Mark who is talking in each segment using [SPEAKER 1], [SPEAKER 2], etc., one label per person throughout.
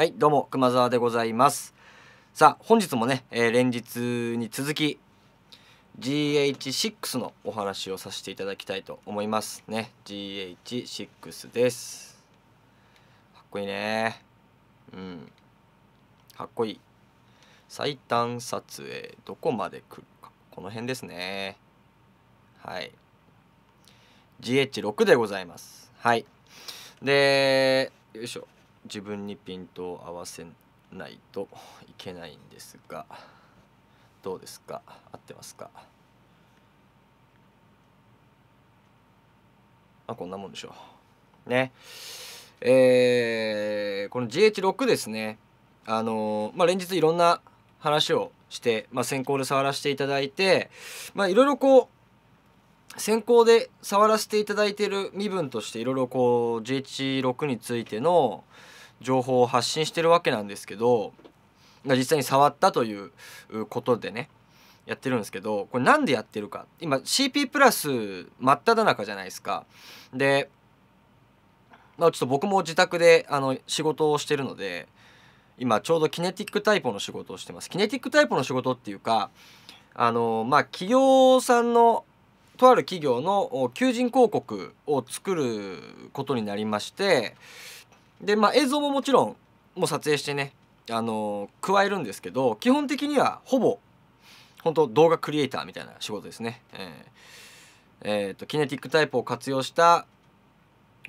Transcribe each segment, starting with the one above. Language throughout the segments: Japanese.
[SPEAKER 1] はい、どうも、熊沢でございます。さあ、本日もね、えー、連日に続き、GH6 のお話をさせていただきたいと思いますね。GH6 です。かっこいいね。うん。かっこいい。最短撮影、どこまで来るか。この辺ですね。はい。GH6 でございます。はい。で、よいしょ。自分にピントを合わせないといけないんですがどうですか合ってますかあこんなもんでしょうねえー、この GH6 ですねあのー、まあ連日いろんな話をして、まあ、先行で触らせていただいてまあいろいろこう先行で触らせていただいている身分としていろいろこう GH6 についての、情報を発信してるわけなんですけど実際に触ったということでねやってるんですけどこれ何でやってるか今 CP プラス真っ只中じゃないですか。で、まあ、ちょっと僕も自宅であの仕事をしてるので今ちょうどキネティックタイプの仕事をしてます。キネティックタイプの仕事っていうかあのまあ企業さんのとある企業の求人広告を作ることになりましてでまあ映像ももちろんもう撮影してねあのー、加えるんですけど基本的にはほぼ本当動画クリエイターみたいな仕事ですね。えー、えー、とキネティックタイプを活用した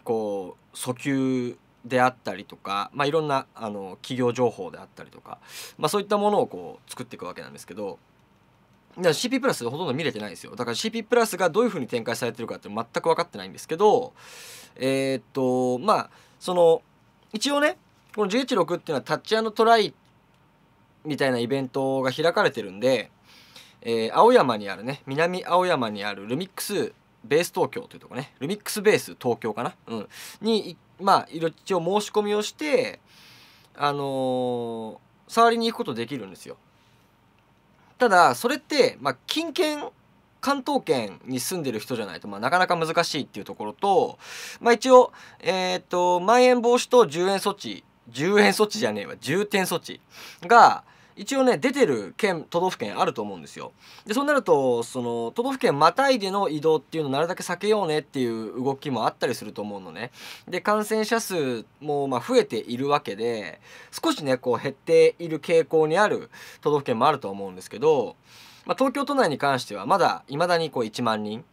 [SPEAKER 1] こう訴求であったりとか、まあ、いろんなあの企業情報であったりとか、まあ、そういったものをこう作っていくわけなんですけど CP プラスほとんど見れてないですよだから CP プラスがどういうふうに展開されてるかって全く分かってないんですけどえー、っとまあその一応ねこの11-6っていうのはタッチトライみたいなイベントが開かれてるんで、えー、青山にあるね南青山にあるルミックスベース東京というとこねルミックスベース東京かな、うん、にまあ一応申し込みをしてあのー、触りに行くことできるんですよただそれって、まあ、金券関東圏に住んでる人じゃないと、まあ、なかなか難しいっていうところと、まあ、一応、えー、っとまん延防止等10円措置10円措置じゃねえわ重点措置が一応ね出てる県都道府県あると思うんですよでそうなるとその都道府県またいでの移動っていうのをなるだけ避けようねっていう動きもあったりすると思うのねで感染者数もま増えているわけで少しねこう減っている傾向にある都道府県もあると思うんですけどまあ、東京都内に関してはまだいまだにこう1万人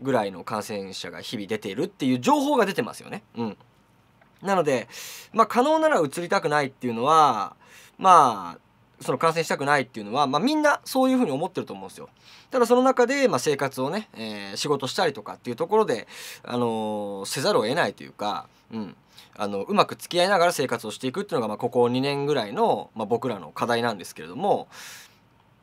[SPEAKER 1] ぐらいの感染者が日々出ているっていう情報が出てますよね。うん、なので、まあ、可能なら移りたくないっていうのはまあその感染したくないっていうのは、まあ、みんなそういうふうに思ってると思うんですよ。ただその中で、まあ、生活をね、えー、仕事したりとかっていうところで、あのー、せざるを得ないというか、うん、あのうまく付き合いながら生活をしていくっていうのが、まあ、ここ2年ぐらいの、まあ、僕らの課題なんですけれども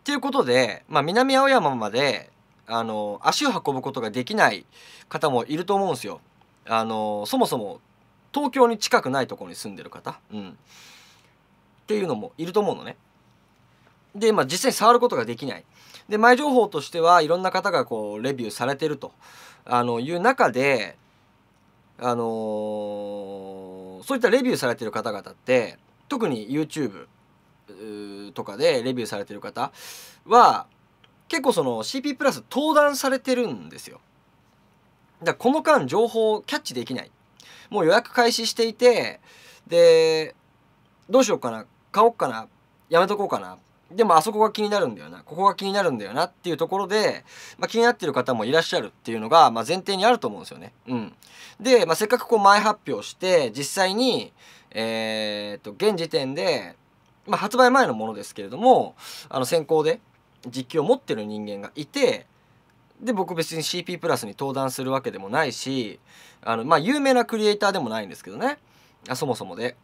[SPEAKER 1] っていうことで、まあ、南青山まであの足を運ぶことができない方もいると思うんですよ。あのそもそも東京に近くないところに住んでる方、うん、っていうのもいると思うのね。で、まあ、実際に触ることができない。で前情報としてはいろんな方がこうレビューされてるとあのいう中で、あのー、そういったレビューされてる方々って特に YouTube とかでレビューされてる方は結構その CP プラス登壇されてるんですよ。だこの間情報キャッチできない。もう予約開始していてでどうしようかな買おうかなやめとこうかなでもあそこが気になるんだよなここが気になるんだよなっていうところで、まあ、気になってる方もいらっしゃるっていうのが、まあ、前提にあると思うんですよね。うん、で、まあ、せっかくこう前発表して実際に、えー、っと現時点でまあ、発売前のものですけれどもあの先行で実機を持ってる人間がいてで僕別に CP プラスに登壇するわけでもないしあのまあ有名なクリエイターでもないんですけどねあそもそもで。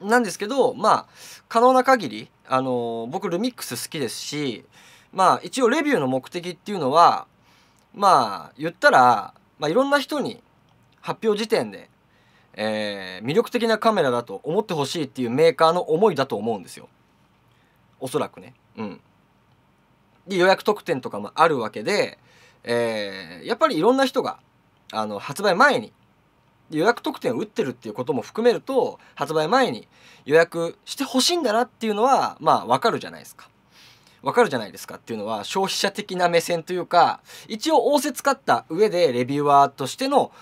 [SPEAKER 1] なんですけどまあ可能な限りあのー、僕ルミックス好きですしまあ一応レビューの目的っていうのはまあ言ったら、まあ、いろんな人に発表時点でえー、魅力的なカメラだと思ってほしいっていうメーカーの思いだと思うんですよ。おそらくね。うん。で予約特典とかもあるわけで、えー、やっぱりいろんな人があの発売前に予約特典を打ってるっていうことも含めると発売前に予約してほしいんだなっていうのはまあ分かるじゃないですか。わかるじゃないですかっていうのは消費者的な目線というか一応仰せつかった上でレビューアーとしての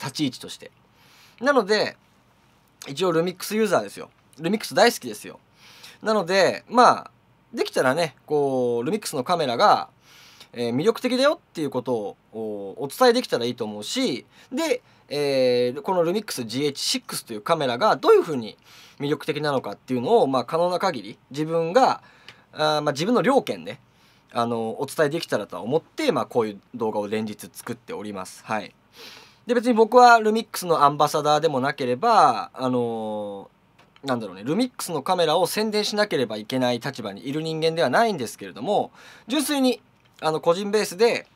[SPEAKER 1] 立ち位置としてなので一応ルミックスユーザーですよルミックス大好きですよなのでまあできたらねこうルミックスのカメラが、えー、魅力的だよっていうことをお伝えできたらいいと思うしで、えー、このルミックス GH6 というカメラがどういうふうに魅力的なのかっていうのを、まあ、可能な限り自分があ、まあ、自分の両権で、ね、あのお伝えできたらとは思って、まあ、こういう動画を連日作っております。はいで別に僕はルミックスのアンバサダーでもなければあのー、なんだろうねルミックスのカメラを宣伝しなければいけない立場にいる人間ではないんですけれども純粋にあの個人ベースで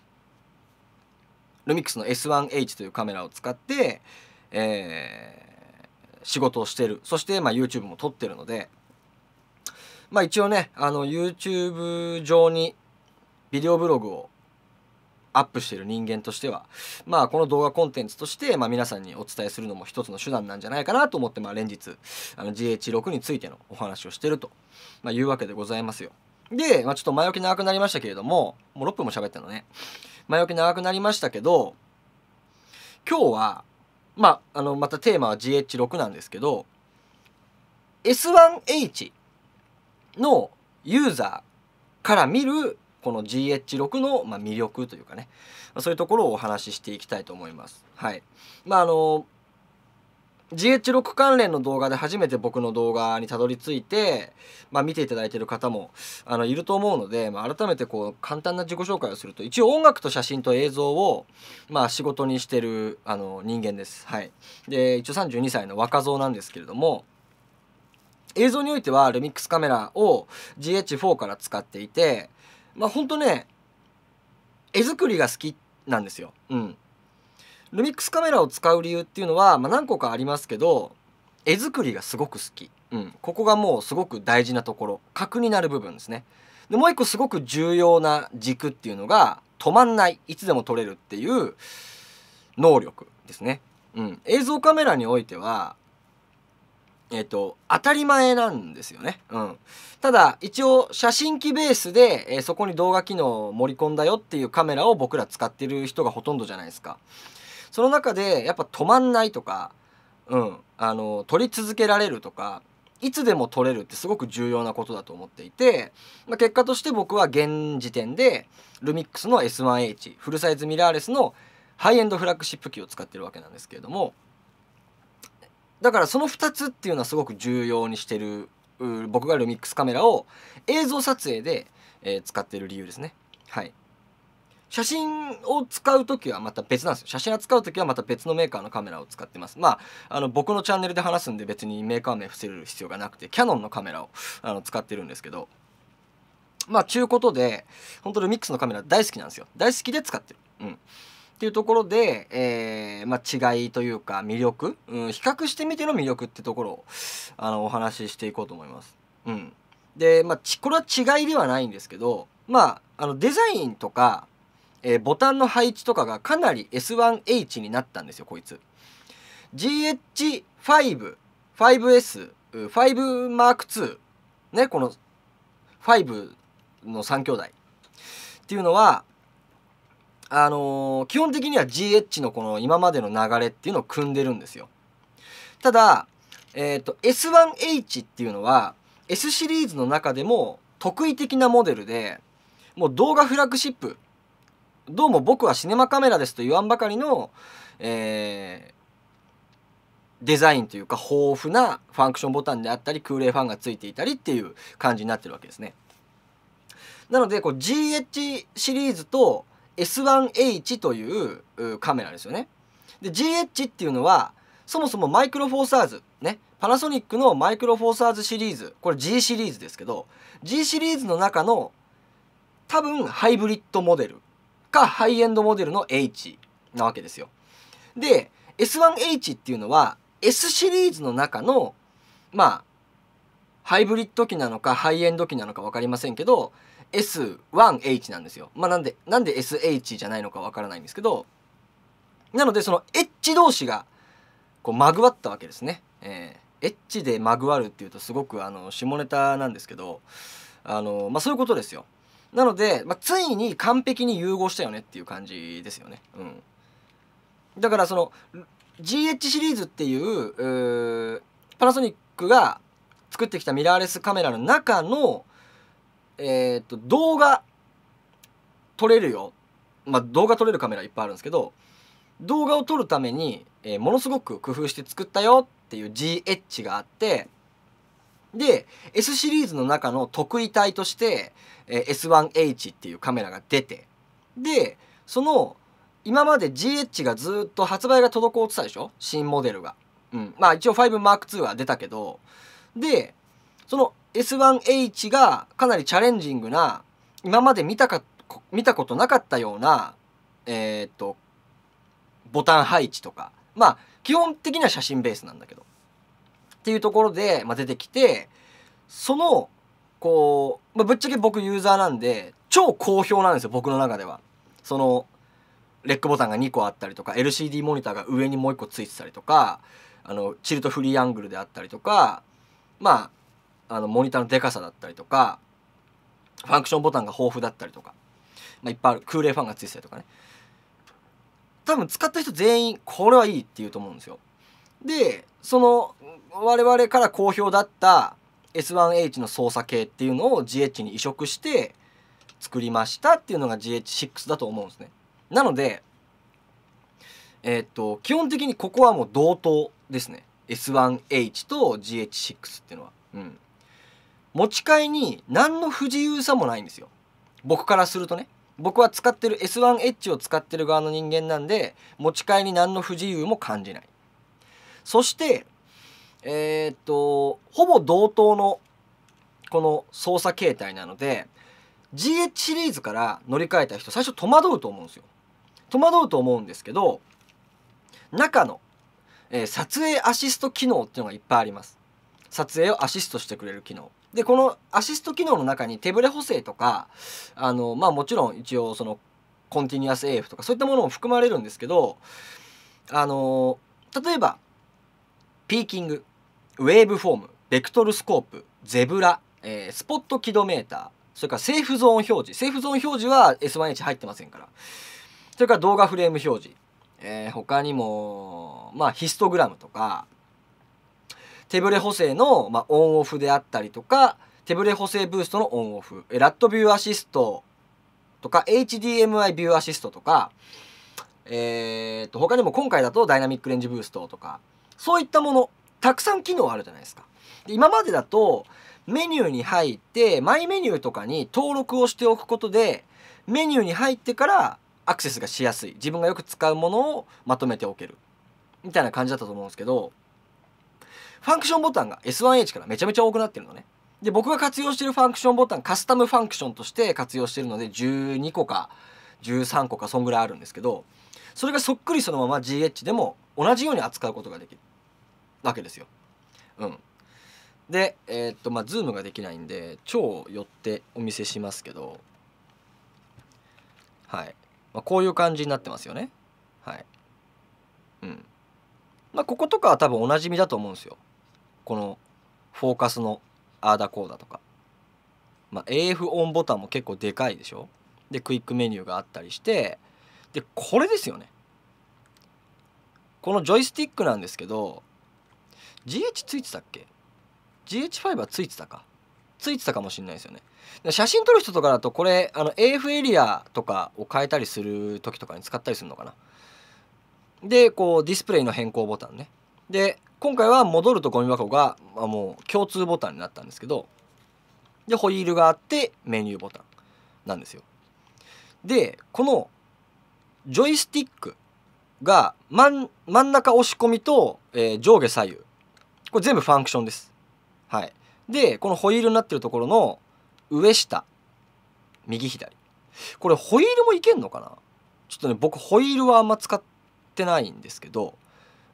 [SPEAKER 1] ルミックスの S1H というカメラを使って、えー、仕事をしてるそして、まあ、YouTube も撮ってるので、まあ、一応ねあの YouTube 上にビデオブログをアップしている人間としては、まあ、この動画コンテンツとして、まあ、皆さんにお伝えするのも一つの手段なんじゃないかなと思って、まあ、連日あの GH6 についてのお話をしてると、まあ、いうわけでございますよ。で、まあ、ちょっと前置き長くなりましたけれどももう6分も喋ったのね前置き長くなりましたけど今日は、まあ、あのまたテーマは GH6 なんですけど S1H のユーザーから見るこの GH6 の、ま魅力というかね、まそういうところをお話ししていきたいと思います。はい。まあ、あの GH6 関連の動画で初めて僕の動画にたどり着いて、まあ、見ていただいている方もあのいると思うので、まあ、改めてこう簡単な自己紹介をすると一応音楽と写真と映像を、まあ、仕事にしてるあの人間です。はい、で一応32歳の若造なんですけれども映像においてはルミックスカメラを GH4 から使っていてまあほんとね絵作りが好きなんですよ。うん、ルミックスカメラを使う理由っていうのは、まあ、何個かありますけど絵作りがすごく好き、うん、ここがもうすごく大事なところ核になる部分ですね。でもう一個すごく重要な軸っていうのが止まんないいつでも撮れるっていう能力ですね。うん、映像カメラにおいてはえっと、当たり前なんですよね。うん。ただ、一応、写真機ベースで、えー、そこに動画機能を盛り込んだよっていうカメラを僕ら使ってる人がほとんどじゃないですか。その中で、やっぱ止まんないとか、うん、あの、撮り続けられるとか、いつでも撮れるってすごく重要なことだと思っていて、まあ、結果として僕は現時点で、ルミックスの S1H、フルサイズミラーレスのハイエンドフラッグシップ機を使ってるわけなんですけれども、だからその2つっていうのはすごく重要にしてる僕がルミックスカメラを映像撮影で、えー、使ってる理由ですね。はい。写真を使う時はまた別なんですよ。写真を使う時はまた別のメーカーのカメラを使ってます。まあ、あの僕のチャンネルで話すんで別にメーカー名伏せる必要がなくて、キヤノンのカメラをあの使ってるんですけど、まあ、ちゅうことで、本当ルミックスのカメラ大好きなんですよ。大好きで使ってる。うん。っていうところで、えー、まあ、違いというか魅力、うん、比較してみての魅力ってところをあのお話ししていこうと思います。うん、で、まあ、これは違いではないんですけど、まあ、あのデザインとか、えー、ボタンの配置とかがかなり S1H になったんですよこいつ。GH5、5S、5M2、ね、この5の3兄弟っていうのはあのー、基本的には GH のこの今までの流れっていうのを組んでるんですよ。ただ、えーと、S1H っていうのは S シリーズの中でも特異的なモデルでもう動画フラッグシップどうも僕はシネマカメラですと言わんばかりの、えー、デザインというか豊富なファンクションボタンであったり空冷ファンがついていたりっていう感じになってるわけですね。なのでこう GH シリーズと S1H というカメラですよね。で GH っていうのはそもそもマイクロフォーサーズねパナソニックのマイクロフォーサーズシリーズこれ G シリーズですけど G シリーズの中の多分ハイブリッドモデルかハイエンドモデルの H なわけですよ。で S1H っていうのは S シリーズの中のまあハイブリッド機なのかハイエンド機なのか分かりませんけど S1H なんですよ。まあ、なんで、なんで SH じゃないのかわからないんですけど、なのでその H 同士がこうまぐわったわけですね。えー、H でまぐわるっていうとすごくあの下ネタなんですけど、あのまあ、そういうことですよ。なので、まあ、ついに完璧に融合したよねっていう感じですよね。うん、だからその GH シリーズっていうパナソニックが作ってきたミラーレスカメラの中のえー、っと、動画撮れるよ。まあ、動画撮れるカメラいっぱいあるんですけど、動画を撮るために、えー、ものすごく工夫して作ったよっていう GH があって、で、S シリーズの中の得意体として、えー、S1H っていうカメラが出て、で、その、今まで GH がずっと発売が滞ってたでしょ新モデルが。うん。まあ一応 5M2 は出たけど、で、その S1H がかなりチャレンジングな今まで見たか見たことなかったような、えー、っとボタン配置とかまあ基本的には写真ベースなんだけどっていうところで、まあ、出てきてそのこう、まあ、ぶっちゃけ僕ユーザーなんで超好評なんですよ僕の中では。そのレックボタンが2個あったりとか LCD モニターが上にもう1個ついてたりとかあのチルトフリーアングルであったりとかまああのモニターのでかさだったりとかファンクションボタンが豊富だったりとか、まあ、いっぱいある空冷ファンがついてたりとかね多分使った人全員これはいいって言うと思うんですよでその我々から好評だった S1H の操作系っていうのを GH に移植して作りましたっていうのが GH6 だと思うんですねなのでえー、っと基本的にここはもう同等ですね S1H と GH6 っていうのはうん持ち替えに何の不自由さもないんですよ僕からするとね僕は使ってる S1 エッジを使ってる側の人間なんで持ち替えに何の不自由も感じないそしてえー、っとほぼ同等のこの操作形態なので GH シリーズから乗り換えた人最初戸惑うと思うんですよ戸惑うと思うんですけど中の、えー、撮影アシスト機能っていうのがいっぱいあります撮影をアシストしてくれる機能でこのアシスト機能の中に手ブレ補正とかあのまあもちろん一応そのコンティニュアス AF とかそういったものも含まれるんですけどあの例えばピーキングウェーブフォームベクトルスコープゼブラ、えー、スポットキロメーターそれからセーフゾーン表示セーフゾーン表示は S1H 入ってませんからそれから動画フレーム表示、えー、他にもまあヒストグラムとか手ブレ補正の、まあ、オンオフであったりとか、手ブレ補正ブーストのオンオフ、ラットビューアシストとか、HDMI ビューアシストとか、えー、っと、他にも今回だとダイナミックレンジブーストとか、そういったもの、たくさん機能あるじゃないですか。で今までだと、メニューに入って、マイメニューとかに登録をしておくことで、メニューに入ってからアクセスがしやすい。自分がよく使うものをまとめておける。みたいな感じだったと思うんですけど、ファンクションボタンが S1H からめちゃめちゃ多くなってるのね。で、僕が活用してるファンクションボタン、カスタムファンクションとして活用してるので、12個か13個か、そんぐらいあるんですけど、それがそっくりそのまま GH でも同じように扱うことができるわけですよ。うん。で、えー、っと、まあ、ズームができないんで、超寄ってお見せしますけど、はい。まあ、こういう感じになってますよね。はい。うん。まあ、こことかは多分おなじみだと思うんですよ。このフォーカスのあーだこーだとか、まあ、AF オンボタンも結構でかいでしょでクイックメニューがあったりしてでこれですよねこのジョイスティックなんですけど GH ついてたっけ ?GH5 はついてたかついてたかもしれないですよね写真撮る人とかだとこれあの AF エリアとかを変えたりする時とかに使ったりするのかなでこうディスプレイの変更ボタンねで今回は戻るとゴミ箱が、まあ、もう共通ボタンになったんですけどでホイールがあってメニューボタンなんですよでこのジョイスティックが真ん中押し込みと、えー、上下左右これ全部ファンクションですはいでこのホイールになってるところの上下右左これホイールもいけんのかなちょっとね僕ホイールはあんま使ってないんですけど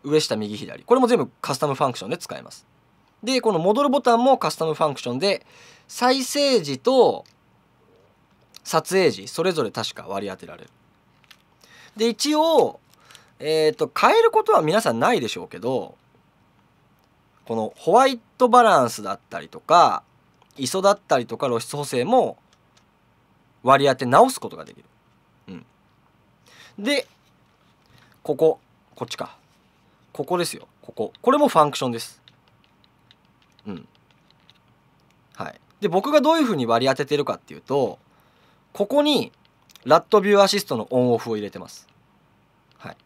[SPEAKER 1] 上下右左これも全部カスタムファンクションで使えますでこの戻るボタンもカスタムファンクションで再生時と撮影時それぞれ確か割り当てられるで一応えっ、ー、と変えることは皆さんないでしょうけどこのホワイトバランスだったりとか磯だったりとか露出補正も割り当て直すことができる。うん、でこここっちかここですよこここれもファンクションですうんはいで僕がどういうふうに割り当ててるかっていうとここにラットビューアシストのオンオフを入れてますはい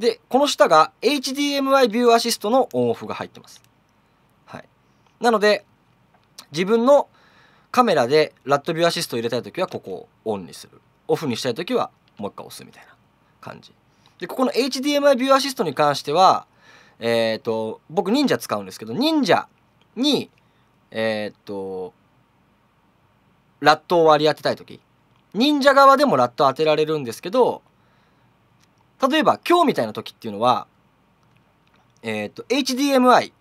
[SPEAKER 1] でこの下が HDMI ビューアシストのオンオフが入ってますはいなので自分のカメラでラットビューアシストを入れたい時はここをオンにするオフにしたい時はもう一回押すみたいな感じでここの HDMI ビューアシストに関してはえっ、ー、と僕忍者使うんですけど忍者にえっ、ー、とラットを割り当てたい時忍者側でもラット当てられるんですけど例えば今日みたいな時っていうのはえっ、ー、と HDMI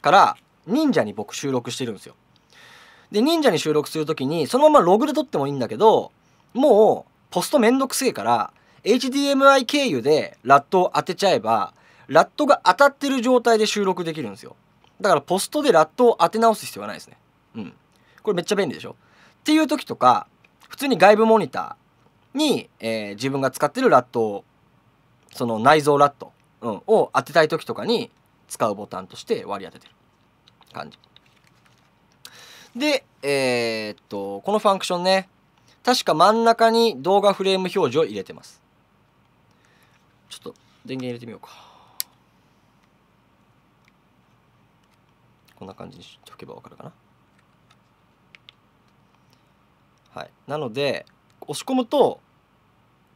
[SPEAKER 1] から忍者に僕収録してるんですよ。で忍者に収録する時にそのままログで撮ってもいいんだけどもうポストめんどくせえから HDMI 経由でラットを当てちゃえばラットが当たってる状態で収録できるんですよだからポストでラットを当て直す必要はないですねうんこれめっちゃ便利でしょっていう時とか普通に外部モニターに、えー、自分が使ってるラットをその内蔵ラット、うん、を当てたい時とかに使うボタンとして割り当ててる感じでえー、っとこのファンクションね確か真ん中に動画フレーム表示を入れてますちょっと電源入れてみようかこんな感じにしておけばわかるかなはいなので押し込むと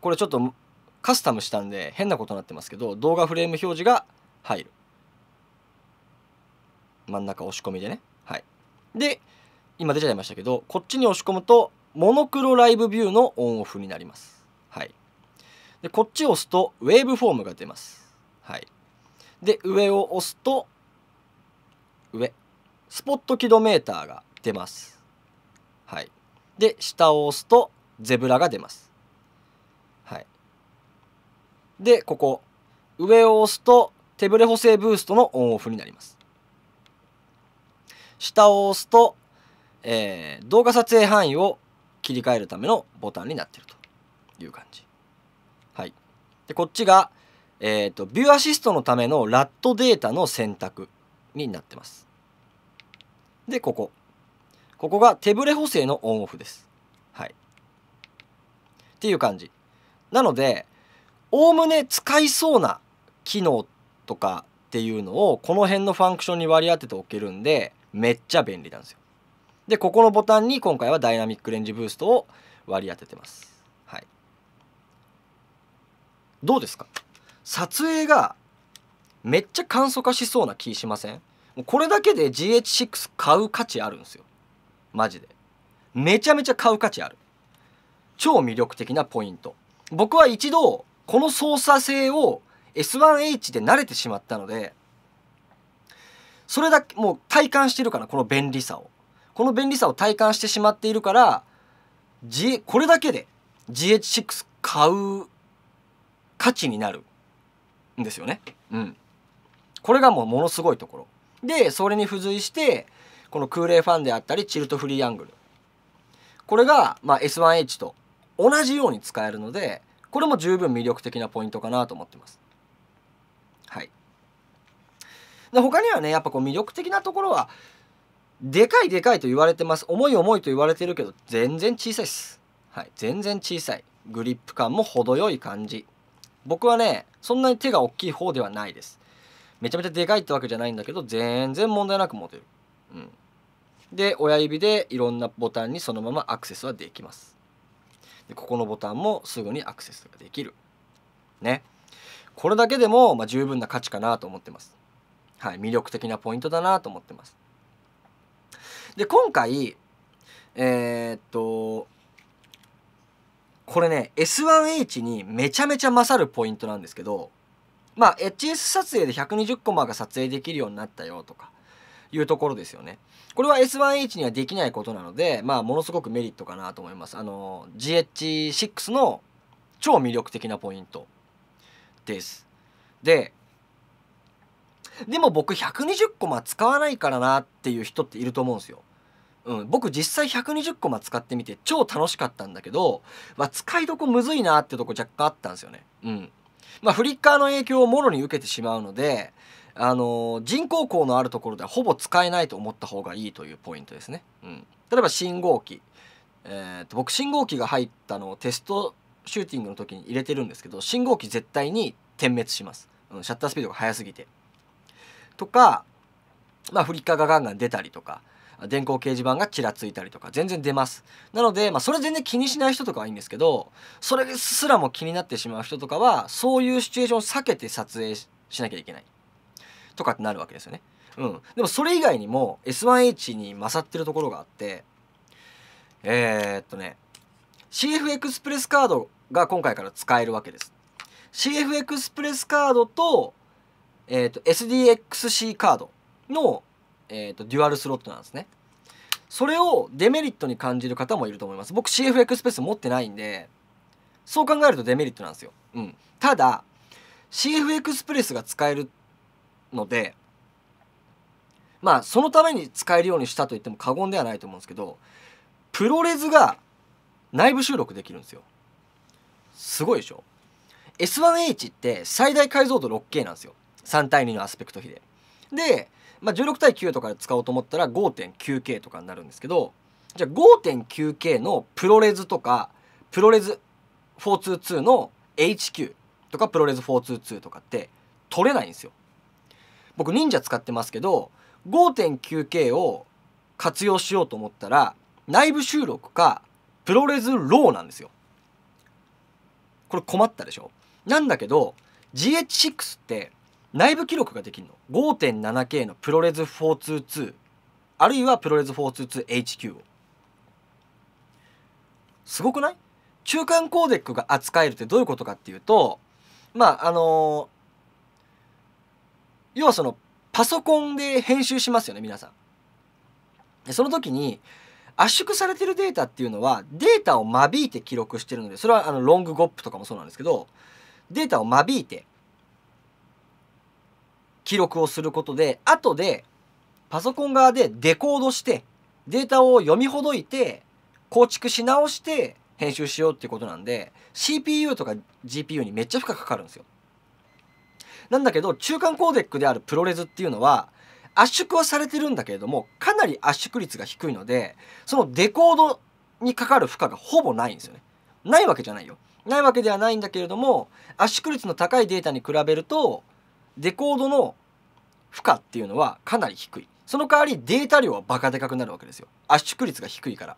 [SPEAKER 1] これちょっとカスタムしたんで変なことになってますけど動画フレーム表示が入る真ん中押し込みでねはいで今出ちゃいましたけどこっちに押し込むとモノクロライブビューのオンオフになりますはいでこっちを押すとウェーブフォームが出ます。はい、で上を押すと上スポットキロメーターが出ます。はい、で下を押すとゼブラが出ます。はい、でここ上を押すと手ブレ補正ブーストのオンオフになります。下を押すと、えー、動画撮影範囲を切り替えるためのボタンになっているという感じ。でこっちが、えーと、ビューアシストのためのラットデータの選択になってます。で、ここ。ここが手ブレ補正のオンオフです。はい。っていう感じ。なので、おおむね使いそうな機能とかっていうのをこの辺のファンクションに割り当てておけるんで、めっちゃ便利なんですよ。で、ここのボタンに今回はダイナミックレンジブーストを割り当ててます。どうですか撮影がめっちゃ簡素化しそうな気しませんこれだけで GH6 買う価値あるんですよマジでめちゃめちゃ買う価値ある超魅力的なポイント僕は一度この操作性を S1H で慣れてしまったのでそれだけもう体感してるからこの便利さをこの便利さを体感してしまっているから、G、これだけで GH6 買う価値になるんですよね。うん、これがもうものすごいところ。でそれに付随してこの空冷ファンであったりチルトフリーアングルこれが、まあ、S1H と同じように使えるのでこれも十分魅力的なポイントかなと思ってます。はい、で他にはねやっぱこう魅力的なところはでかいでかいと言われてます重い重いと言われてるけど全然小さいです。はい、全然小さいグリップ感も程よい感じ僕はねそんなに手が大きい方ではないですめちゃめちゃでかいってわけじゃないんだけど全然問題なく持てる、うん、で親指でいろんなボタンにそのままアクセスはできますでここのボタンもすぐにアクセスができるねこれだけでも、まあ、十分な価値かなと思ってますはい魅力的なポイントだなと思ってますで今回えー、っとこれね S1H にめちゃめちゃ勝るポイントなんですけどまあ HS 撮影で120コマが撮影できるようになったよとかいうところですよね。これは S1H にはできないことなので、まあ、ものすごくメリットかなと思います。あの、GH6 の超魅力的なポイントです。で、でも僕120コマ使わないからなっていう人っていると思うんですよ。うん、僕実際120コマ使ってみて超楽しかったんだけど、まあ、使いどこむずいなってとこ若干あったんですよね。うんまあ、フリッカーの影響をもろに受けてしまうので、あのー、人工光のあるところではほぼ使えないと思った方がいいというポイントですね。うん、例えば信号機、えー、と僕信号機が入ったのをテストシューティングの時に入れてるんですけど信号機絶対に点滅します、うん、シャッタースピードが速すぎて。とか、まあ、フリッカーがガンガン出たりとか電光掲示板がちらついたりとか全然出ますなので、まあ、それ全然気にしない人とかはいいんですけどそれすらも気になってしまう人とかはそういうシチュエーションを避けて撮影しなきゃいけないとかってなるわけですよね。うん、でもそれ以外にも S1H に勝ってるところがあってえー、っとね CF エクスプレスカードが今回から使えるわけです CF エクスプレスカードと,、えー、っと SDXC カードのえーと、デュアルスロットなんですねそれをデメリットに感じる方もいると思います僕 CFX スペース持ってないんでそう考えるとデメリットなんですよ、うん、ただ CFX プレスが使えるのでまあそのために使えるようにしたと言っても過言ではないと思うんですけどプロレスが内部収録できるんですよすごいでしょ S1H って最大解像度 6K なんですよ3対2のアスペクト比ででまあ、16対9とかで使おうと思ったら 5.9K とかになるんですけどじゃあ 5.9K のプロレズとかプロレズ422の HQ とかプロレズ422とかって取れないんですよ。僕忍者使ってますけど 5.9K を活用しようと思ったら内部収録かプロレズローなんですよ。これ困ったでしょなんだけど GH6 って内部記録ができるの 5.7K のプロレス422あるいはプロレス 422HQ をすごくない中間コーデックが扱えるってどういうことかっていうとまああの要はそのパソコンで編集しますよね皆さんで。その時に圧縮されてるデータっていうのはデータを間引いて記録してるのでそれはあのロングゴップとかもそうなんですけどデータを間引いて記録をすることで、後でパソコン側でデコードして、データを読みほどいて、構築し直して、編集しようっていうことなんで、CPU とか GPU にめっちゃ負荷かかるんですよ。なんだけど、中間コーデックであるプロレスっていうのは、圧縮はされてるんだけれども、かなり圧縮率が低いので、そのデコードにかかる負荷がほぼないんですよね。ないわけじゃないよ。ないわけではないんだけれども、圧縮率の高いデータに比べると、デコードの負荷っていうのはかなり低いその代わりデータ量はバカでかくなるわけですよ圧縮率が低いから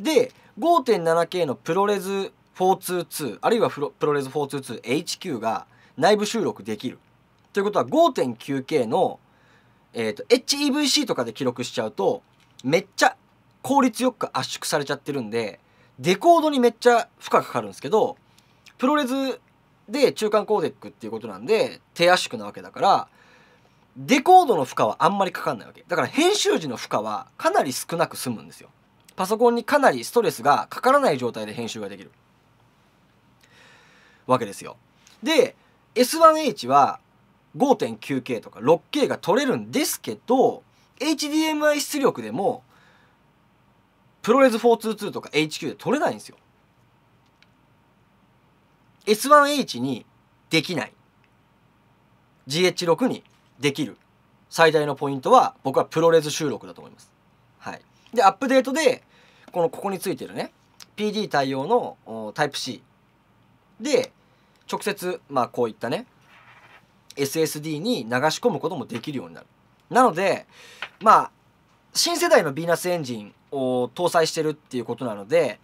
[SPEAKER 1] で 5.7K のプロレス422あるいはプロレス 422HQ が内部収録できるということは 5.9K の、えーと、HEVC とかで記録しちゃうとめっちゃ効率よく圧縮されちゃってるんでデコードにめっちゃ負荷かかるんですけどプロレスで中間コーデックっていうことなんで低圧縮なわけだからデコードの負荷はあんまりかかんないわけだから編集時の負荷はかなり少なく済むんですよパソコンにかなりストレスがかからない状態で編集ができるわけですよで S1H は 5.9K とか 6K が取れるんですけど HDMI 出力でもプロレス422とか HQ で取れないんですよ S1H にできない GH6 にできる最大のポイントは僕はプロレス収録だと思います。はい、でアップデートでこのここについてるね PD 対応のタイプ C で直接まあこういったね SSD に流し込むこともできるようになる。なのでまあ新世代のヴィーナスエンジンを搭載してるっていうことなので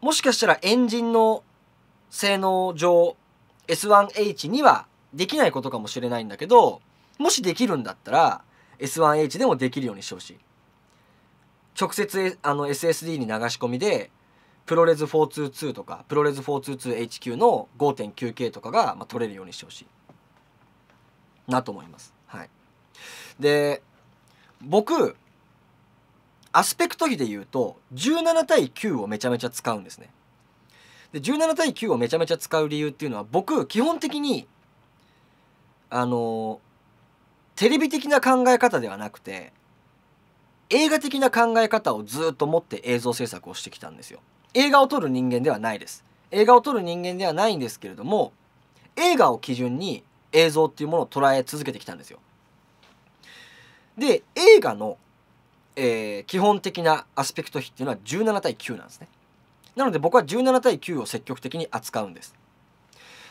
[SPEAKER 1] もしかしたらエンジンの性能上 S1H にはできないことかもしれないんだけどもしできるんだったら S1H でもできるようにしてほしい直接あの SSD に流し込みでプロレス422とかプロレス 422HQ の 5.9K とかが、まあ、取れるようにしてほしいなと思いますはいで僕アスペクト比で言うと17対9をめちゃめちゃ使うんですねで17対9をめちゃめちゃ使う理由っていうのは僕基本的にあのテレビ的な考え方ではなくて映画的な考え方をずっと持って映像制作をしてきたんですよ。映画を撮る人間ではないです。映画を撮る人間ではないんですけれども映画を基準に映像っていうものを捉え続けてきたんですよ。で映画の、えー、基本的なアスペクト比っていうのは17対9なんですね。なので僕は17対9を積極的に扱うんです。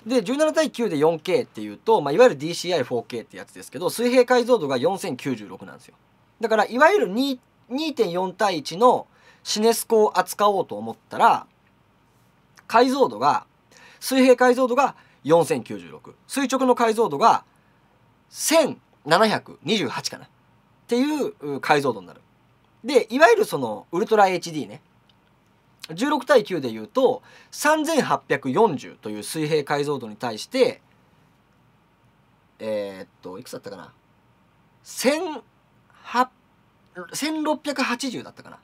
[SPEAKER 1] で17対9で 4K っていうと、まあ、いわゆる DCI4K ってやつですけど水平解像度が4096なんですよだからいわゆる2.4対1のシネスコを扱おうと思ったら解像度が水平解像度が4096垂直の解像度が1728かなっていう解像度になるでいわゆるそのウルトラ HD ね16対9でいうと3840という水平解像度に対してえー、っといくつだったかな1680だったかな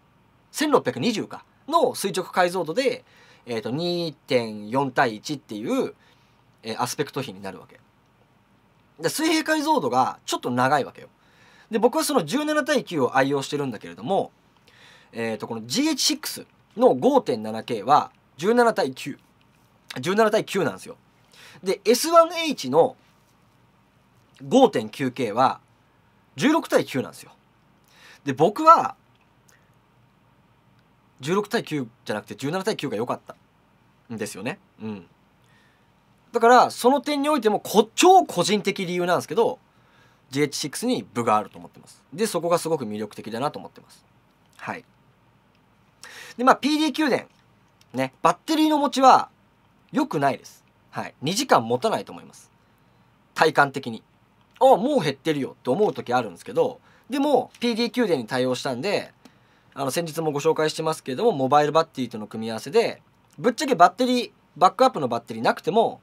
[SPEAKER 1] 1620かの垂直解像度で、えー、っと2.4対1っていう、えー、アスペクト比になるわけで水平解像度がちょっと長いわけよで僕はその17対9を愛用してるんだけれどもえっ、とこの GH6 の 5.7K は17対9。17対9なんですよ。で、S1H の 5.9K は16対9なんですよ。で、僕は16対9じゃなくて17対9が良かったんですよね。うん。だからその点においてもこ超個人的理由なんですけど GH6 に部があると思ってます。でそこがすごく魅力的だなと思ってます。はい。で、まあ、PD 給電、ね、バッテリーの持ちは良くないです。はい。2時間持たないと思います。体感的に。あ、もう減ってるよって思う時あるんですけど、でも PD 給電に対応したんで、あの、先日もご紹介してますけれども、モバイルバッテリーとの組み合わせで、ぶっちゃけバッテリー、バックアップのバッテリーなくても、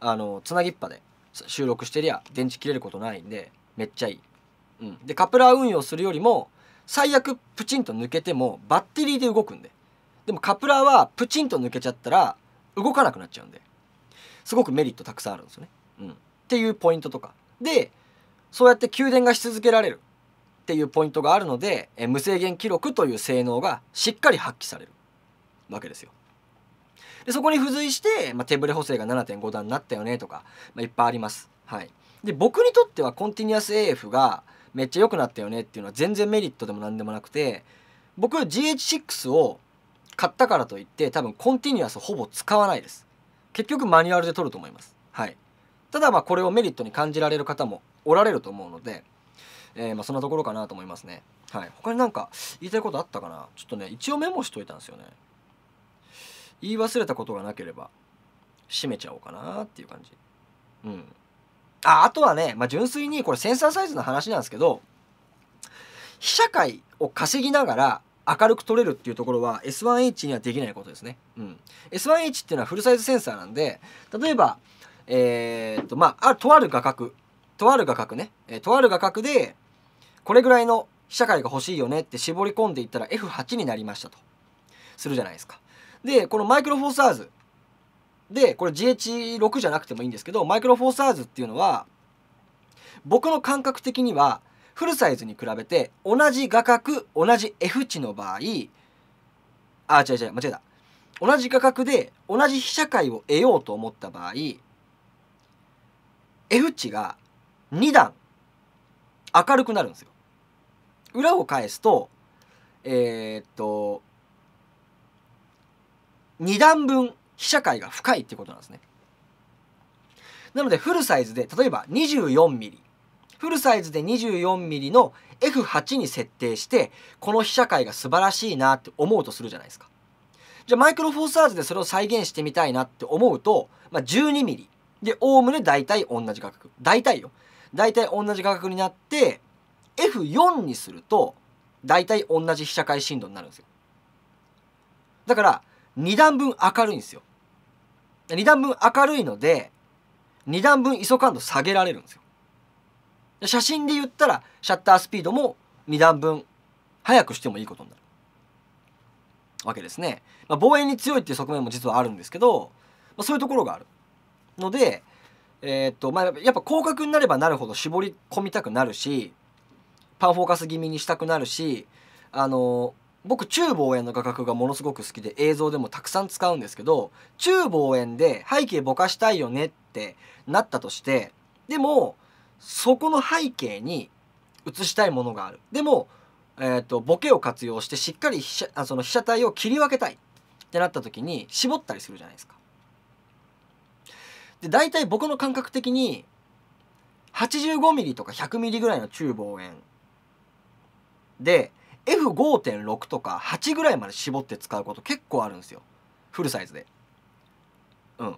[SPEAKER 1] あの、つなぎっぱで収録してりゃ電池切れることないんで、めっちゃいい。うん。で、カプラー運用するよりも、最悪プチンと抜けてもバッテリーで動くんででもカプラーはプチンと抜けちゃったら動かなくなっちゃうんですごくメリットたくさんあるんですよね、うん、っていうポイントとかでそうやって給電がし続けられるっていうポイントがあるのでえ無制限記録という性能がしっかり発揮されるわけですよでそこに付随して、まあ、手ブレ補正が7.5段になったよねとか、まあ、いっぱいありますはいで僕にとってはコンティニュアス AF がめっちゃ良くなったよねっていうのは全然メリットでも何でもなくて僕 GH6 を買ったからといって多分コンティニュアスほぼ使わないです結局マニュアルで取ると思いますはいただまあこれをメリットに感じられる方もおられると思うので、えー、まそんなところかなと思いますねはい他になんか言いたいことあったかなちょっとね一応メモしといたんですよね言い忘れたことがなければ閉めちゃおうかなっていう感じうんああとはね、まあ、純粋にこれセンサーサイズの話なんですけど被写界を稼ぎながら明るく撮れるっていうところは S1H にはできないことですね。うん、S1H っていうのはフルサイズセンサーなんで例えば、えー、っとまあ、あとある画角とある画角ね、えとある画角でこれぐらいの被写界が欲しいよねって絞り込んでいったら F8 になりましたとするじゃないですか。でこのマイクロフォーサーズでこれ GH6 じゃなくてもいいんですけどマイクロフォーサーズっていうのは僕の感覚的にはフルサイズに比べて同じ画角同じ F 値の場合あ違う違う間違えた同じ画角で同じ被写界を得ようと思った場合 F 値が2段明るくなるんですよ。裏を返すとえー、っと2段分被写界が深いってことなんですね。なのでフルサイズで例えば 24mm フルサイズで 24mm の F8 に設定してこの被写界が素晴らしいなって思うとするじゃないですか。じゃあマイクロフォーサーズでそれを再現してみたいなって思うと、まあ、12mm でおおむね大体同じ価格大体よ大体同じ価格になって F4 にすると大体同じ被写界深度になるんですよ。だから2段分明るいんですよ。2段分明るいので2段分 ISO 感度下げられるんですよ写真で言ったらシャッタースピードも2段分速くしてもいいことになるわけですね、まあ、望遠に強いっていう側面も実はあるんですけど、まあ、そういうところがあるのでえー、っとまあ、やっぱ広角になればなるほど絞り込みたくなるしパンフォーカス気味にしたくなるしあのー僕中望遠の画角がものすごく好きで映像でもたくさん使うんですけど中望遠で背景ぼかしたいよねってなったとしてでもそこの背景に映したいものがあるでも、えーと、ボケを活用してしっかり被写あその被写体を切り分けたいってなった時に絞ったりするじゃないですか。で大体僕の感覚的に 85mm とか 100mm ぐらいの中望遠で F5.6 とか8ぐらいまで絞って使うこと結構あるんですよフルサイズで。うん、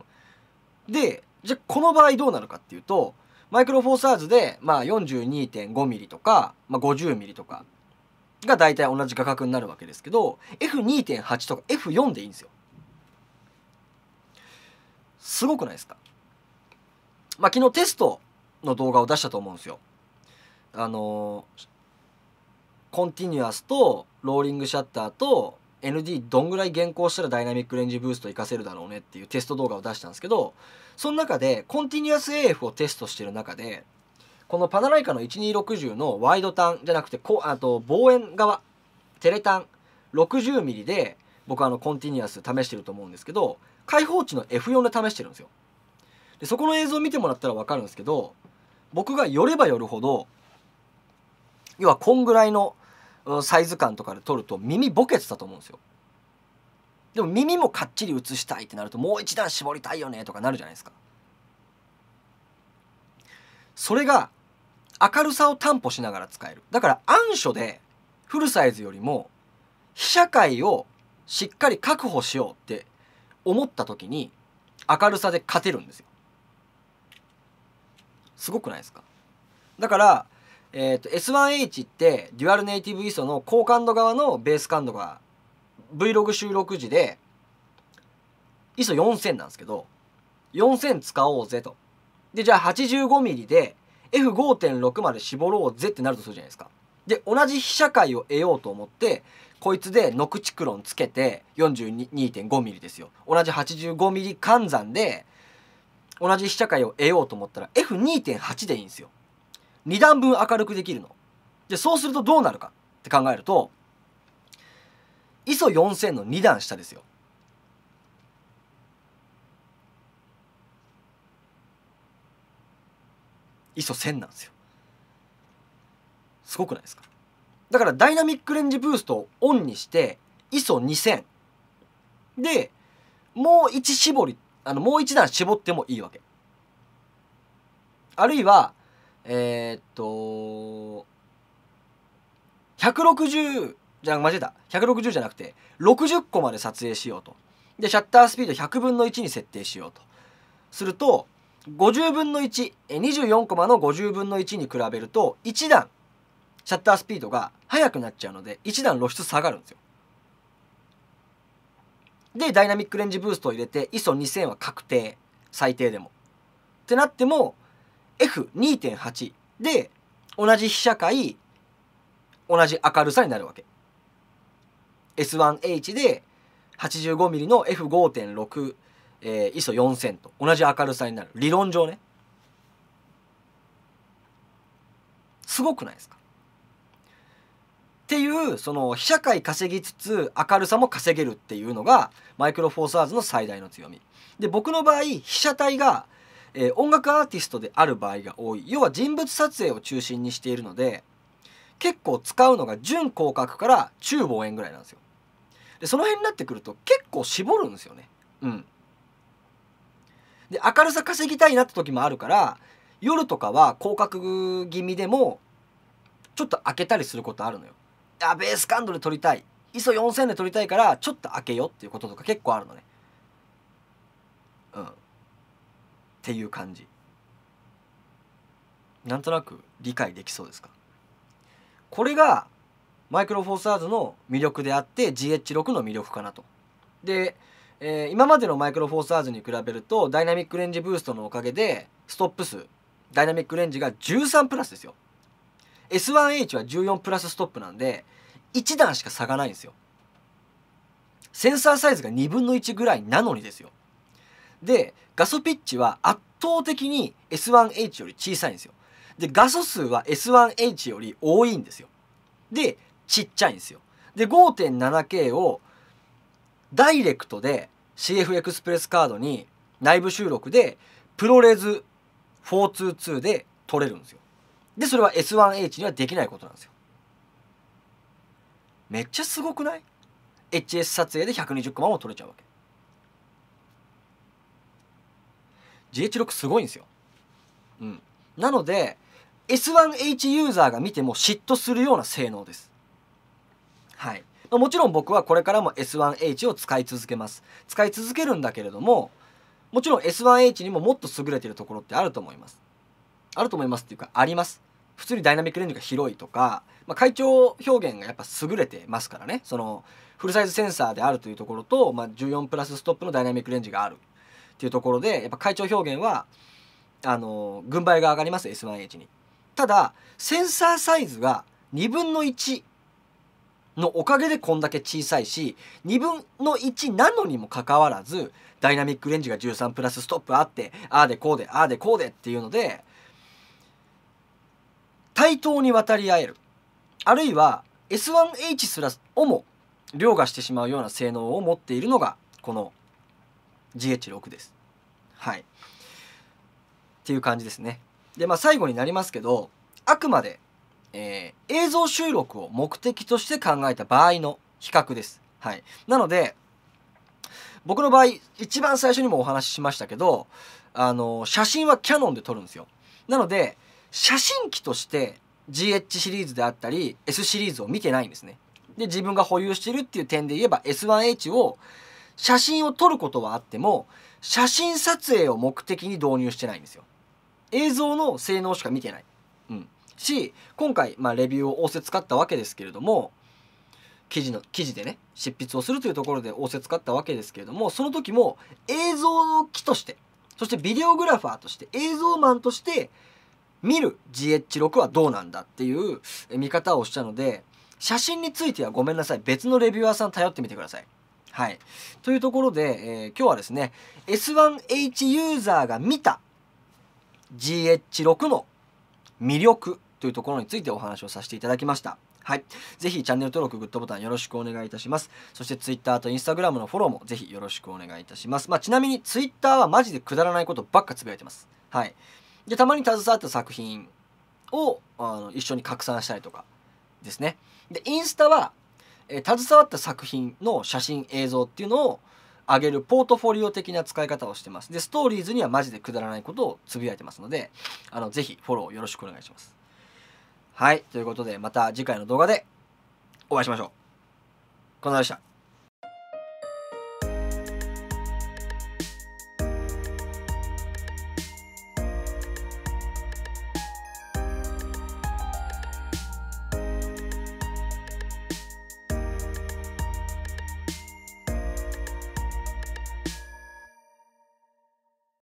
[SPEAKER 1] でじゃあこの場合どうなるかっていうとマイクロフォーサーズで、まあ、42.5mm とか、まあ、50mm とかが大体同じ画角になるわけですけど F2.8 とか F4 でいいんですよ。すごくないですかまあ昨日テストの動画を出したと思うんですよ。あのー、コンティニュアスとローリングシャッターと ND どんぐらい減行したらダイナミックレンジブースト活かせるだろうねっていうテスト動画を出したんですけどその中でコンティニュアス AF をテストしてる中でこのパナライカの1260のワイドタンじゃなくてこあと望遠側テレタン 60mm で僕はあのコンティニュアス試してると思うんですけど開放値の F4 で試してるんですよでそこの映像を見てもらったら分かるんですけど僕が寄れば寄るほど要はこんぐらいのサイズ感とかで撮ると耳ボケてたと思うんですよでも耳もかっちり映したいってなるともう一段絞りたいよねとかなるじゃないですかそれが明るさを担保しながら使えるだから暗所でフルサイズよりも被写界をしっかり確保しようって思った時に明るさで勝てるんですよすごくないですかだからえーと、S1H ってデュアルネイティブ ISO の高感度側のベース感度が Vlog 収録時で ISO4000 なんですけど4000使おうぜと。でじゃあ 85mm で F5.6 まで絞ろうぜってなるとするじゃないですか。で同じ被写界を得ようと思ってこいつでノクチクロンつけて 42.5mm ですよ。同じ 85mm 換算で同じ被写界を得ようと思ったら F2.8 でいいんですよ。2段分明るくできるの。でそうするとどうなるかって考えると ISO4000 の2段下ですよ。ISO1000 なんですよ。すごくないですかだからダイナミックレンジブーストをオンにして ISO2000 でもう1絞りあのもう1段絞ってもいいわけ。あるいはえー、っと、160、じゃ間違えた。160じゃなくて、60個まで撮影しようと。で、シャッタースピード100分の1に設定しようと。すると、50分の1、24コマの50分の1に比べると、1段、シャッタースピードが速くなっちゃうので、1段露出下がるんですよ。で、ダイナミックレンジブーストを入れて、ISO2000 は確定。最低でも。ってなっても、F2.8 で同じ被写界同じ明るさになるわけ S1H で 85mm の F5.6 えー、ISO4000 と同じ明るさになる理論上ねすごくないですかっていうその被写界稼ぎつつ明るさも稼げるっていうのがマイクロフォーサーズの最大の強みで僕の場合被写体がえー、音楽アーティストである場合が多い要は人物撮影を中心にしているので結構使うのが準広角から中望遠ぐらいなんですよでその辺になってくると結構絞るんですよねうんで明るさ稼ぎたいなって時もあるから夜とかは広角気味でもちょっと開けたりすることあるのよあベース感度で撮りたい ISO4000 で撮りたいからちょっと開けよっていうこととか結構あるのねうんっていう感じなんとなく理解できそうですかこれがマイクロフォーサーズの魅力であって GH6 の魅力かなと。で、えー、今までのマイクロフォーサーズに比べるとダイナミックレンジブーストのおかげでストップ数ダイナミックレンジが13プラスですよ。S1H は14プラスストップなんで1段しか差がないんですよ。センサーサイズが2分の1ぐらいなのにですよ。でガソピッチは圧倒的に S1H より小さいんですよで画素数は S1H より多いんですよでちっちゃいんですよで 5.7K をダイレクトで CF エクスプレスカードに内部収録でプロレズ422で取れるんですよでそれは S1H にはできないことなんですよめっちゃすごくない ?HS 撮影で120コマも取れちゃうわけ GH6 すごいんですよ。うん。なので、S1H ユーザーが見ても嫉妬するような性能です。はい。もちろん僕はこれからも S1H を使い続けます。使い続けるんだけれども、もちろん S1H にももっと優れてるところってあると思います。あると思いますっていうか、あります。普通にダイナミックレンジが広いとか、まあ、会長表現がやっぱ優れてますからね。その、フルサイズセンサーであるというところと、まあ、14プラスストップのダイナミックレンジがあるっていうところでやっぱ会長表現はあの軍配が上がります S1H に。ただセンサーサイズが2分の1のおかげでこんだけ小さいし2分の1なのにもかかわらずダイナミックレンジが13プラスストップあってああでこうでああでこうでっていうので対等に渡り合えるあるいは S1H すらをも凌駕してしまうような性能を持っているのがこの GH6 です。はい。っていう感じですね。で、まあ最後になりますけど、あくまで、えー、映像収録を目的として考えた場合の比較です。はい。なので、僕の場合、一番最初にもお話ししましたけど、あの、写真はキヤノンで撮るんですよ。なので、写真機として GH シリーズであったり、S シリーズを見てないんですね。で、自分が保有してるっていう点で言えば S1H を写真を撮ることはあっても写真撮影を目的に導入してないんですよ映像の性能しか見てない、うん、し今回、まあ、レビューを仰せ使ったわけですけれども記事の記事でね執筆をするというところで仰せ使ったわけですけれどもその時も映像の機としてそしてビデオグラファーとして映像マンとして見る GH6 はどうなんだっていう見方をしたので写真についてはごめんなさい別のレビュアーさん頼ってみてください。はい。というところで、えー、今日はですね、S1H ユーザーが見た GH6 の魅力というところについてお話をさせていただきました。はい。ぜひチャンネル登録、グッドボタンよろしくお願いいたします。そして Twitter と Instagram のフォローもぜひよろしくお願いいたします。まあ、ちなみに Twitter はマジでくだらないことばっかつぶやいてます。はい。で、たまに携わった作品をあの一緒に拡散したりとかですね。で、インスタはえ携わった作品の写真映像っていうのを上げるポートフォリオ的な使い方をしてます。で、ストーリーズにはマジでくだらないことをつぶやいてますので、あの、ぜひフォローよろしくお願いします。はい、ということでまた次回の動画でお会いしましょう。こんなでした。